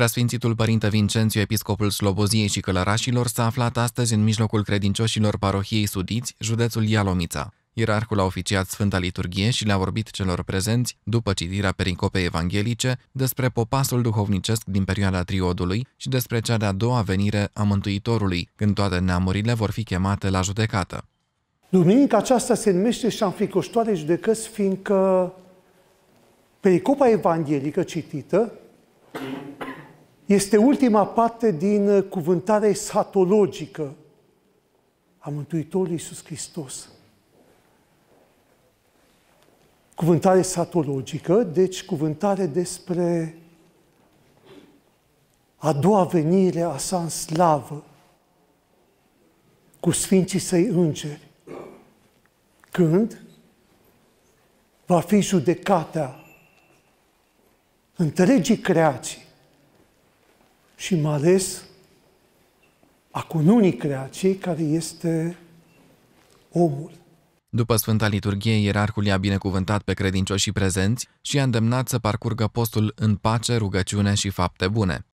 Preasfințitul Părinte Vincențiu, episcopul Sloboziei și Călărașilor, s-a aflat astăzi în mijlocul credincioșilor parohiei Sudiți, județul Ialomița. Ierarhul a oficiat Sfânta Liturghie și le-a vorbit celor prezenți, după citirea pericopei evanghelice, despre popasul duhovnicesc din perioada triodului și despre cea de-a doua venire a Mântuitorului, când toate neamurile vor fi chemate la judecată. Duminica aceasta se numește coștoare judecăți, fiindcă pericopa evanghelică citită este ultima parte din uh, cuvântarea esatologică a Mântuitorului Iisus Hristos. Cuvântare esatologică, deci cuvântare despre a doua venire a sa în slavă cu Sfinții Săi Îngeri, când va fi judecata întregii creații și mai ales a cununii creației care este omul. După Sfânta Liturghie, ierarhul i-a binecuvântat pe credincioșii prezenți și i-a îndemnat să parcurgă postul în pace, rugăciune și fapte bune.